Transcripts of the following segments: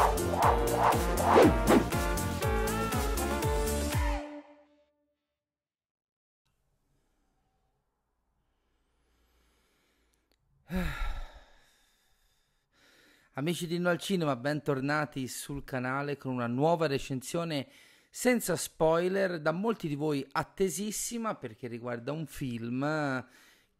Amici di No al Cinema, bentornati sul canale con una nuova recensione senza spoiler, da molti di voi attesissima perché riguarda un film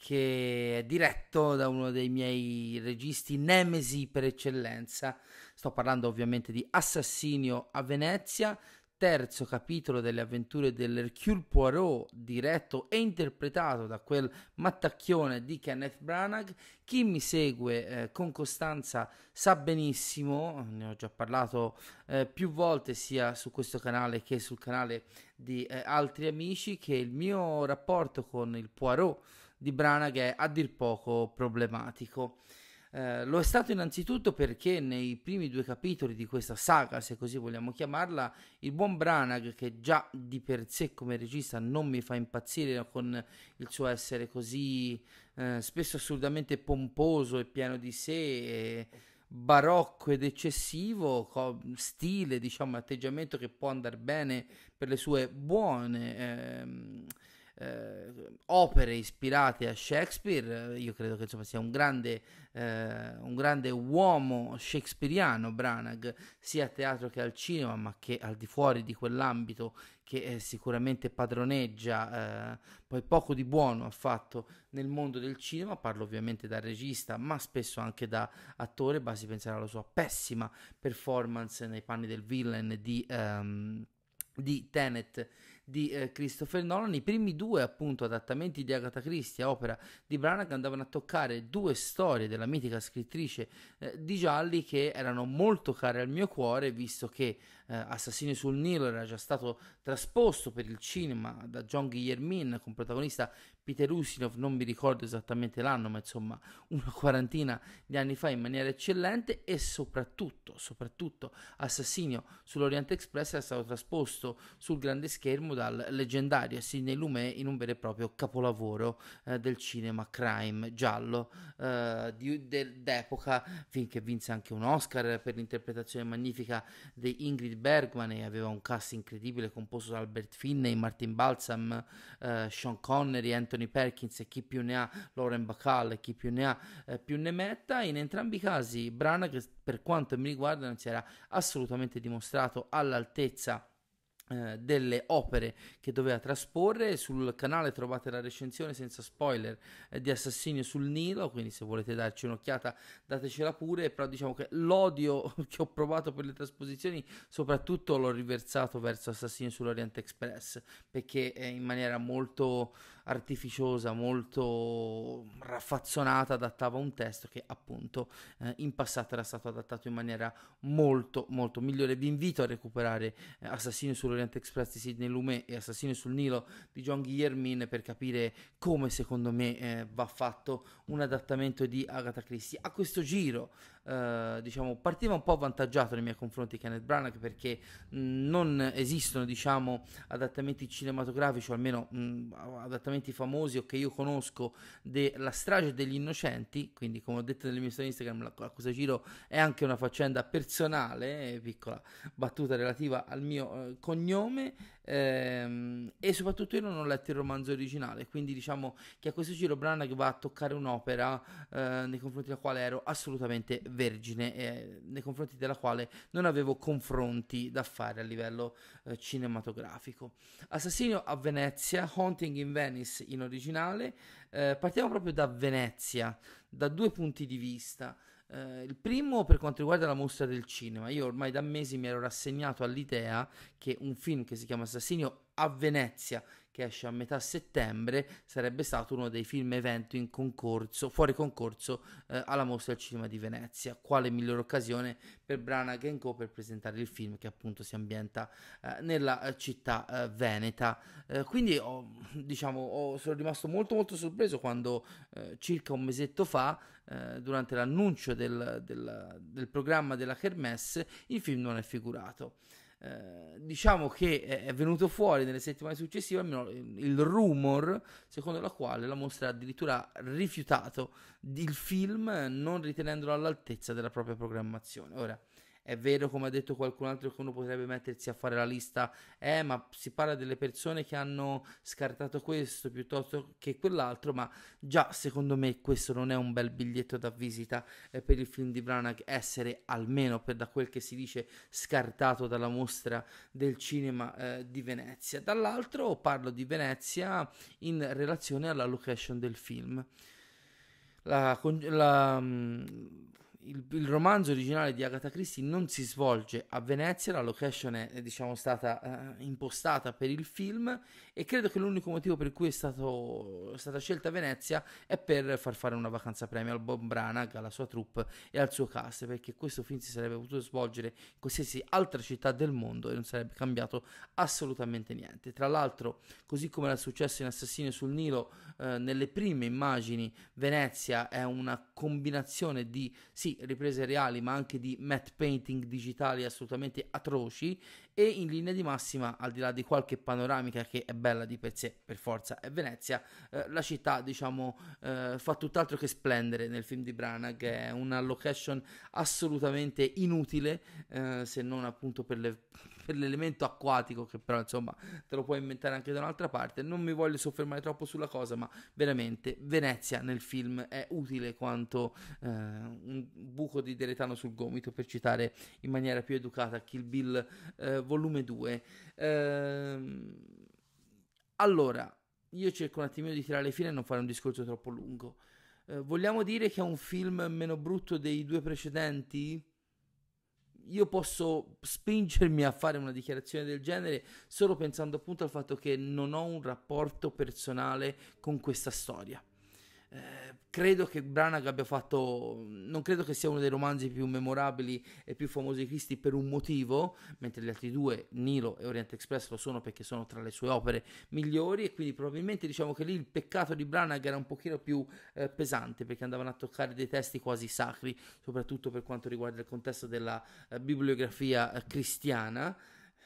che è diretto da uno dei miei registi nemesi per eccellenza. Sto parlando ovviamente di Assassinio a Venezia, terzo capitolo delle avventure dell'Hercule Poirot, diretto e interpretato da quel mattacchione di Kenneth Branagh. Chi mi segue eh, con costanza sa benissimo, ne ho già parlato eh, più volte sia su questo canale che sul canale di eh, altri amici, che il mio rapporto con il Poirot di Branagh è a dir poco problematico. Eh, lo è stato innanzitutto perché nei primi due capitoli di questa saga, se così vogliamo chiamarla, il buon Branagh, che già di per sé come regista non mi fa impazzire con il suo essere così eh, spesso assolutamente pomposo e pieno di sé, e barocco ed eccessivo, co- stile, diciamo, atteggiamento che può andare bene per le sue buone. Ehm, eh, opere ispirate a Shakespeare, eh, io credo che insomma, sia un grande, eh, un grande uomo shakespeariano Branagh, sia a teatro che al cinema, ma che al di fuori di quell'ambito che eh, sicuramente padroneggia, eh, poi poco di buono ha fatto nel mondo del cinema, parlo ovviamente da regista, ma spesso anche da attore, basti pensare alla sua pessima performance nei panni del villain di, um, di Tenet di eh, Christopher Nolan, i primi due appunto adattamenti di Agatha Christie, opera di Branagh, andavano a toccare due storie della mitica scrittrice eh, di Gialli che erano molto care al mio cuore, visto che eh, Assassini sul Nilo era già stato trasposto per il cinema da John Guillermin con protagonista Peter Usinov, non mi ricordo esattamente l'anno, ma insomma una quarantina di anni fa in maniera eccellente e soprattutto, soprattutto Assassino sull'Oriente Express era stato trasposto sul grande schermo dal leggendario Sidney Lumet in un vero e proprio capolavoro eh, del cinema crime giallo eh, di, de, d'epoca finché vinse anche un Oscar per l'interpretazione magnifica di Ingrid Bergman e aveva un cast incredibile composto da Albert Finney, Martin Balsam, eh, Sean Connery, Anthony Perkins e chi più ne ha, Lauren Bacall e chi più ne ha eh, più ne metta. In entrambi i casi Branagh per quanto mi riguarda non si era assolutamente dimostrato all'altezza eh, delle opere che doveva trasporre sul canale trovate la recensione senza spoiler eh, di Assassinio sul Nilo quindi se volete darci un'occhiata datecela pure però diciamo che l'odio che ho provato per le trasposizioni soprattutto l'ho riversato verso Assassinio sull'Oriente Express perché in maniera molto artificiosa molto raffazzonata adattava un testo che appunto eh, in passato era stato adattato in maniera molto molto migliore vi invito a recuperare eh, Assassinio sull'Oriente Orient Express di Sidney Lumet e Assassino sul Nilo di John Guillermin per capire come secondo me eh, va fatto un adattamento di Agatha Christie. A questo giro eh, diciamo, partiva un po' avvantaggiato nei miei confronti Kenneth Branagh perché mh, non esistono diciamo, adattamenti cinematografici o almeno mh, adattamenti famosi o che io conosco della strage degli innocenti quindi come ho detto nelle mie storie Instagram la, la cosa giro è anche una faccenda personale eh, piccola battuta relativa al mio eh, cognome ehm, e soprattutto io non ho letto il romanzo originale quindi diciamo che a questo giro Branagh va a toccare un'opera eh, nei confronti della quale ero assolutamente vergine eh, nei confronti della quale non avevo confronti da fare a livello eh, cinematografico. Assassino a Venezia, Haunting in Venice in originale, eh, partiamo proprio da Venezia, da due punti di vista. Uh, il primo per quanto riguarda la mostra del cinema, io ormai da mesi mi ero rassegnato all'idea che un film che si chiama Assassino a Venezia, che esce a metà settembre, sarebbe stato uno dei film evento in concorso, fuori concorso eh, alla mostra del cinema di Venezia. Quale migliore occasione per Branagh Co. per presentare il film che appunto si ambienta eh, nella eh, città eh, veneta. Eh, quindi ho, diciamo, ho, sono rimasto molto molto sorpreso quando eh, circa un mesetto fa, durante l'annuncio del, del, del programma della Kermesse, il film non è figurato. Eh, diciamo che è venuto fuori nelle settimane successive almeno eh, il rumor secondo la quale la mostra ha addirittura rifiutato il film non ritenendolo all'altezza della propria programmazione. Ora, è vero, come ha detto qualcun altro, che uno potrebbe mettersi a fare la lista, eh, ma si parla delle persone che hanno scartato questo piuttosto che quell'altro, ma già secondo me questo non è un bel biglietto da visita eh, per il film di Branagh essere, almeno per da quel che si dice, scartato dalla mostra del cinema eh, di Venezia. Dall'altro parlo di Venezia in relazione alla location del film. La, la, mm, il, il, romanzo originale di Agatha Christie non si svolge a Venezia, la location è diciamo, stata eh, impostata per il film e credo che l'unico motivo per cui è, stato, è stata scelta Venezia è per far fare una vacanza premio al Bob Branagh, alla sua troupe e al suo cast, perché questo film si sarebbe potuto svolgere in qualsiasi altra città del mondo e non sarebbe cambiato assolutamente niente. Tra l'altro, così come era successo in Assassino sul Nilo, eh, nelle prime immagini Venezia è una combinazione di... Sì, riprese reali ma anche di matte painting digitali assolutamente atroci e in linea di massima, al di là di qualche panoramica che è bella di per sé, per forza è Venezia, eh, la città diciamo eh, fa tutt'altro che splendere nel film di Branagh, è una location assolutamente inutile eh, se non appunto per, le, per, l'elemento acquatico che però insomma te lo puoi inventare anche da un'altra parte, non mi voglio soffermare troppo sulla cosa ma veramente Venezia nel film è utile quanto eh, un buco di deretano sul gomito per citare in maniera più educata Kill Bill eh, volume 2. Ehm, allora, io cerco un attimino di tirare le file e non fare un discorso troppo lungo. Eh, vogliamo dire che è un film meno brutto dei due precedenti? Io posso spingermi a fare una dichiarazione del genere solo pensando appunto al fatto che non ho un rapporto personale con questa storia. Eh, credo che Branagh abbia fatto. Non credo che sia uno dei romanzi più memorabili e più famosi di Christie per un motivo, mentre gli altri due, Nilo e Orient Express, lo sono perché sono tra le sue opere migliori. E quindi probabilmente diciamo che lì il peccato di Branagh era un pochino più eh, pesante perché andavano a toccare dei testi quasi sacri, soprattutto per quanto riguarda il contesto della eh, bibliografia eh, cristiana.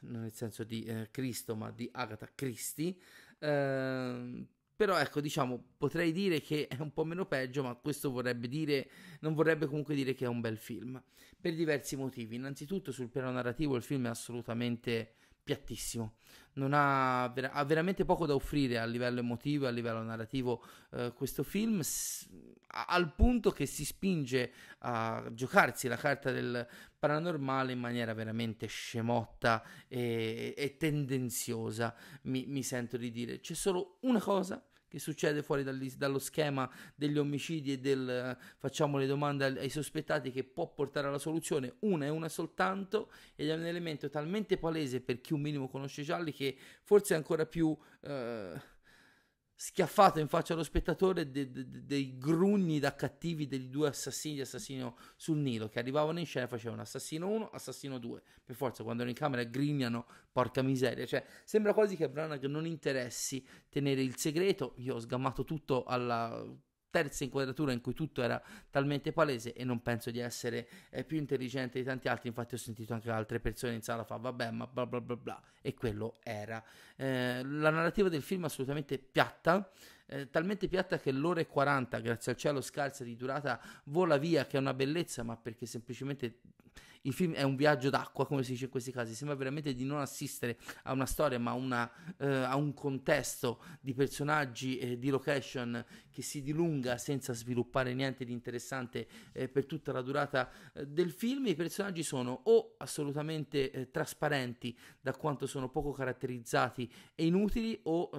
Non nel senso di eh, Cristo, ma di Agatha Christie. Eh, però ecco, diciamo, potrei dire che è un po' meno peggio, ma questo vorrebbe dire, non vorrebbe comunque dire che è un bel film, per diversi motivi. Innanzitutto sul piano narrativo il film è assolutamente piattissimo, non ha, ha, veramente poco da offrire a livello emotivo, a livello narrativo eh, questo film, s- al punto che si spinge a giocarsi la carta del paranormale in maniera veramente scemotta e, e tendenziosa, mi, mi sento di dire. C'è solo una cosa che succede fuori dallo schema degli omicidi e del facciamo le domande ai sospettati che può portare alla soluzione una e una soltanto ed è un elemento talmente palese per chi un minimo conosce Gialli che forse è ancora più... Eh, schiaffato in faccia allo spettatore de, de, de, dei grugni da cattivi degli due assassini di assassino sul Nilo che arrivavano in scena e facevano assassino 1, assassino 2. Per forza, quando erano in camera grignano, porca miseria. Cioè, sembra quasi che a Branagh non interessi tenere il segreto. Io ho sgammato tutto alla terza inquadratura in cui tutto era talmente palese e non penso di essere eh, più intelligente di tanti altri, infatti ho sentito anche altre persone in sala fa vabbè ma bla bla bla bla e quello era. Eh, la narrativa del film assolutamente piatta, eh, talmente piatta che l'ora e 40, grazie al cielo scarsa di durata, vola via, che è una bellezza, ma perché semplicemente il film è un viaggio d'acqua, come si dice in questi casi, sembra veramente di non assistere a una storia, ma una, eh, a un contesto di personaggi e di location che si dilunga senza sviluppare niente di interessante eh, per tutta la durata eh, del film. I personaggi sono o assolutamente eh, trasparenti da quanto sono poco caratterizzati e inutili o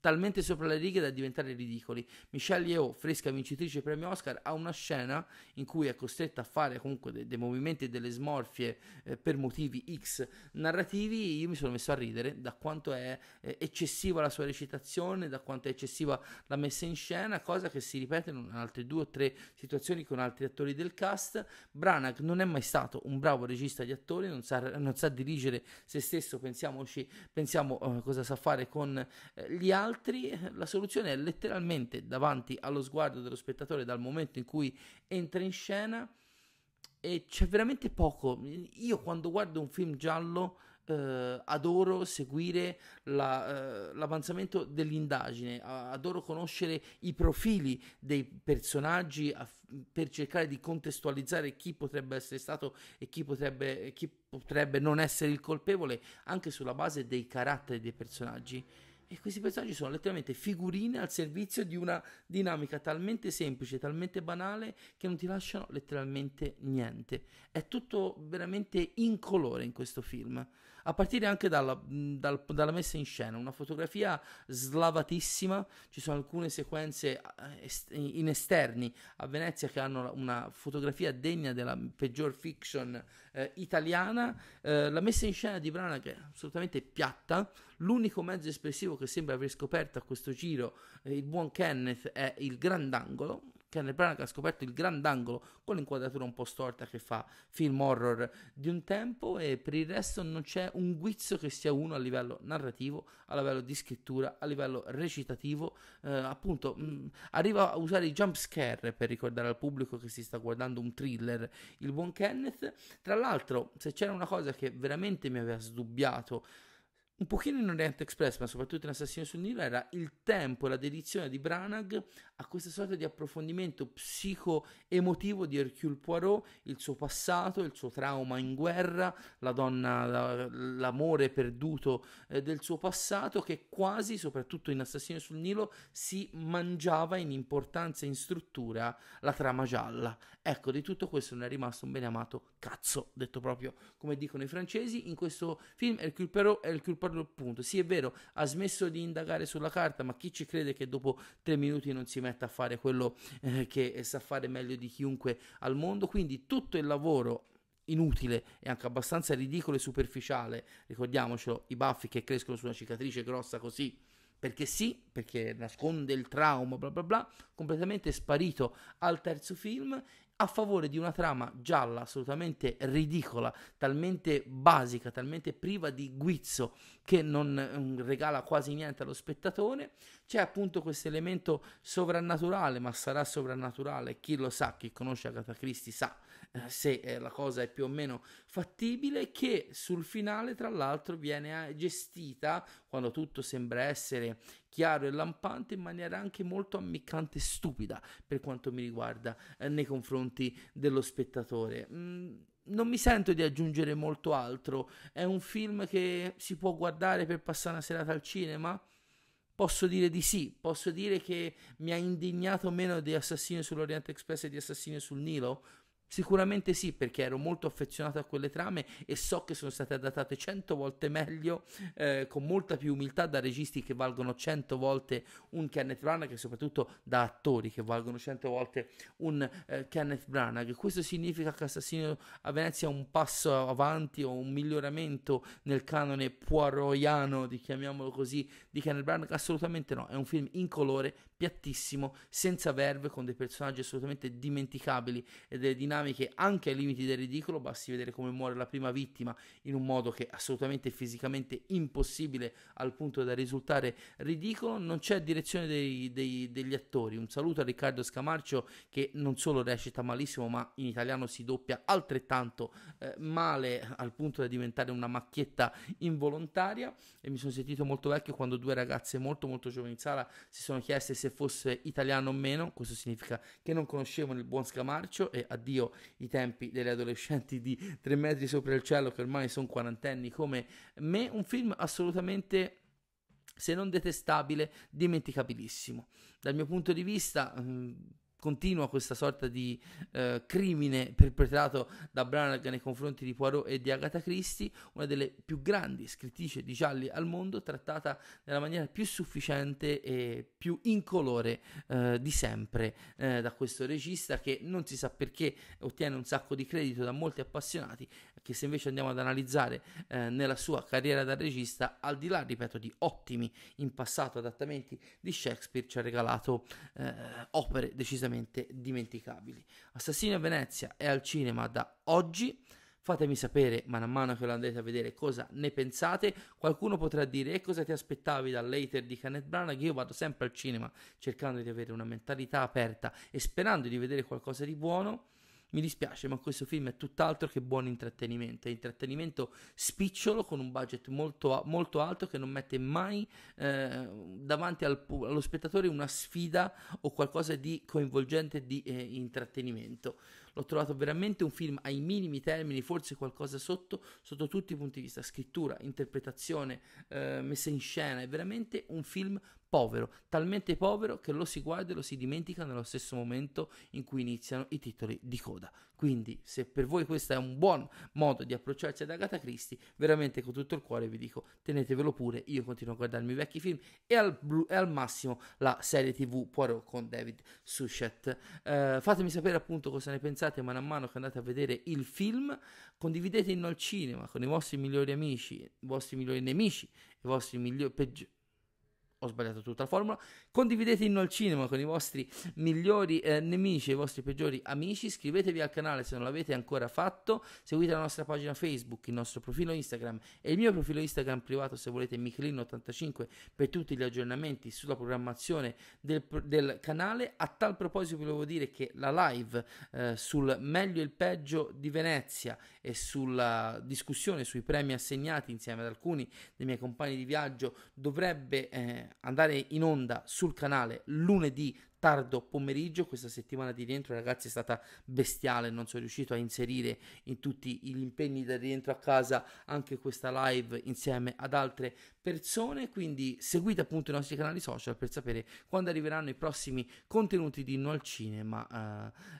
talmente sopra le righe da diventare ridicoli. Michelle Yeoh, fresca vincitrice premio Oscar, ha una scena in cui è costretta a fare comunque dei, dei movimenti e delle smorfie eh, per motivi X narrativi. Io mi sono messo a ridere da quanto è eh, eccessiva la sua recitazione, da quanto è eccessiva la messa in scena, cosa che si ripete in altre due o tre situazioni con altri attori del cast. Branagh non è mai stato un bravo regista di attori, non sa, non sa dirigere se stesso, pensiamoci, pensiamo eh, cosa sa fare con eh, gli altri altri eh, la soluzione è letteralmente davanti allo sguardo dello spettatore dal momento in cui entra in scena e c'è veramente poco. Io quando guardo un film giallo eh, adoro seguire la, eh, l'avanzamento dell'indagine, adoro conoscere i profili dei personaggi a, per cercare di contestualizzare chi potrebbe essere stato e chi potrebbe, chi potrebbe non essere il colpevole anche sulla base dei caratteri dei personaggi. E questi personaggi sono letteralmente figurine al servizio di una dinamica talmente semplice, talmente banale, che non ti lasciano letteralmente niente. È tutto veramente incolore in questo film a partire anche dalla, dal, dalla messa in scena, una fotografia slavatissima, ci sono alcune sequenze eh, in esterni a Venezia che hanno una fotografia degna della peggior fiction eh, italiana, eh, la messa in scena di Branagh è assolutamente piatta, l'unico mezzo espressivo che sembra aver scoperto a questo giro eh, il buon Kenneth è il grandangolo, Kenneth Branagh ha scoperto il grand'angolo con l'inquadratura un po' storta che fa film horror di un tempo e per il resto non c'è un guizzo che sia uno a livello narrativo, a livello di scrittura, a livello recitativo, eh, appunto mh, mm, arriva a usare i jump scare per ricordare al pubblico che si sta guardando un thriller, il buon Kenneth. Tra l'altro, se c'era una cosa che veramente mi aveva sdubbiato un pochino in Orient Express, ma soprattutto in Assassino sul Nilo, era il tempo e la dedizione di Branagh a questa sorta di approfondimento psico-emotivo di Hercule Poirot, il suo passato, il suo trauma in guerra, la donna, la, l'amore perduto eh, del suo passato, che quasi, soprattutto in Assassino sul Nilo, si mangiava in importanza e in struttura la trama gialla. Ecco, di tutto questo non è rimasto un bene amato cazzo, detto proprio come dicono i francesi. In questo film Hercule Poirot, Hercule Poirot ricordo il punto. Sì, è vero, ha smesso di indagare sulla carta, ma chi ci crede che dopo tre minuti non si metta a fare quello eh, che eh, sa fare meglio di chiunque al mondo? Quindi tutto il lavoro inutile e anche abbastanza ridicolo e superficiale, ricordiamocelo, i baffi che crescono su una cicatrice grossa così perché sì, perché nasconde il trauma, bla bla bla, completamente sparito al terzo film a favore di una trama gialla assolutamente ridicola, talmente basica, talmente priva di guizzo che non mm, regala quasi niente allo spettatore. C'è appunto questo elemento sovrannaturale, ma sarà sovrannaturale, chi lo sa, chi conosce Agatha Christie sa eh, se eh, la cosa è più o meno fattibile, che sul finale tra l'altro viene eh, gestita, quando tutto sembra essere chiaro e lampante, in maniera anche molto ammiccante e stupida per quanto mi riguarda nei confronti dello spettatore. Mm, non mi sento di aggiungere molto altro. È un film che si può guardare per passare una serata al cinema? Posso dire di sì, posso dire che mi ha indignato meno di Assassino sull'Orient Express e di Assassino sul Nilo? Sicuramente sì, perché ero molto affezionato a quelle trame e so che sono state adattate 100 volte meglio, eh, con molta più umiltà da registi che valgono 100 volte un Kenneth Branagh e soprattutto da attori che valgono 100 volte un eh, Kenneth Branagh. Questo significa che Assassino a Venezia è un passo avanti o un miglioramento nel canone poiroiano, chiamiamolo così, di Kenneth Branagh? Assolutamente no, è un film incolore piattissimo, senza verve, con dei personaggi assolutamente dimenticabili e delle dinamiche anche ai limiti del ridicolo. Basti vedere come muore la prima vittima in un modo che è assolutamente fisicamente impossibile al punto da risultare ridicolo. Non c'è direzione dei, dei, degli attori. Un saluto a Riccardo Scamarcio che non solo recita malissimo, ma in italiano si doppia altrettanto eh, male al punto da diventare una macchietta involontaria. E mi sono sentito molto vecchio quando due ragazze molto molto giovani in sala si sono chieste se se fosse italiano o meno, questo significa che non conoscevano il buon Scamarcio e addio i tempi delle adolescenti di tre metri sopra il cielo che ormai sono quarantenni come me, un film assolutamente se non detestabile, dimenticabilissimo. Dal mio punto di vista continua questa sorta di eh, crimine perpetrato da Branagh nei confronti di Poirot e di Agatha Christie, una delle più grandi scrittrice di gialli al mondo, trattata nella maniera più sufficiente e più incolore eh, di sempre eh, da questo regista che non si sa perché ottiene un sacco di credito da molti appassionati, che se invece andiamo ad analizzare eh, nella sua carriera da regista, al di là, ripeto, di ottimi in passato adattamenti di Shakespeare, ci ha regalato eh, opere decisamente decisamente dimenticabili. Assassino a Venezia è al cinema da oggi. Fatemi sapere man mano che lo andrete a vedere cosa ne pensate. Qualcuno potrà dire e cosa ti aspettavi dal later di Kenneth Branagh? Io vado sempre al cinema cercando di avere una mentalità aperta e sperando di vedere qualcosa di buono mi dispiace, ma questo film è tutt'altro che buon intrattenimento. È intrattenimento spicciolo con un budget molto, molto alto che non mette mai eh, davanti al, allo spettatore una sfida o qualcosa di coinvolgente di eh, intrattenimento. L'ho trovato veramente un film ai minimi termini, forse qualcosa sotto, sotto tutti i punti di vista, scrittura, interpretazione, eh, messa in scena, è veramente un film povero, talmente povero che lo si guarda e lo si dimentica nello stesso momento in cui iniziano i titoli di coda. Quindi, se per voi questo è un buon modo di approcciarsi ad Agatha Christie, veramente con tutto il cuore vi dico tenetevelo pure. Io continuo a guardarmi i vecchi film e al, blu, e al massimo la serie TV Poirot con David Suchet. Eh, fatemi sapere appunto cosa ne pensate mano a mano che andate a vedere il film. Condividete in al cinema con i vostri migliori amici, i vostri migliori nemici, i vostri migliori peggiori ho sbagliato tutta la formula. Condividete Inno al Cinema con i vostri migliori eh, nemici e i vostri peggiori amici. Iscrivetevi al canale se non l'avete ancora fatto. Seguite la nostra pagina Facebook, il nostro profilo Instagram e il mio profilo Instagram privato se volete Michelin85 per tutti gli aggiornamenti sulla programmazione del, del canale. A tal proposito volevo dire che la live eh, sul meglio e il peggio di Venezia e sulla discussione sui premi assegnati insieme ad alcuni dei miei compagni di viaggio dovrebbe... Eh, andare in onda sul canale lunedì tardo pomeriggio. Questa settimana di rientro, ragazzi, è stata bestiale. Non sono riuscito a inserire in tutti gli impegni del rientro a casa anche questa live insieme ad altre persone. Quindi seguite appunto i nostri canali social per sapere quando arriveranno i prossimi contenuti di No al Cinema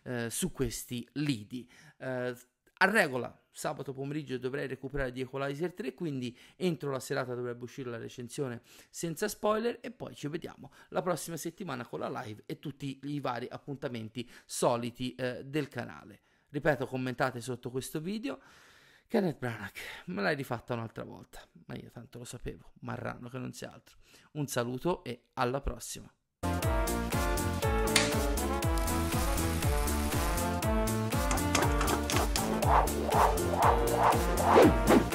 eh, eh, su questi lidi. Eh, a regola sabato pomeriggio dovrei recuperare di Equalizer 3 quindi entro la serata dovrebbe uscire la recensione senza spoiler e poi ci vediamo la prossima settimana con la live e tutti i vari appuntamenti soliti eh, del canale ripeto commentate sotto questo video Kenneth Branagh me l'hai rifatta un'altra volta ma io tanto lo sapevo marrano che non sia altro un saluto e alla prossima Thank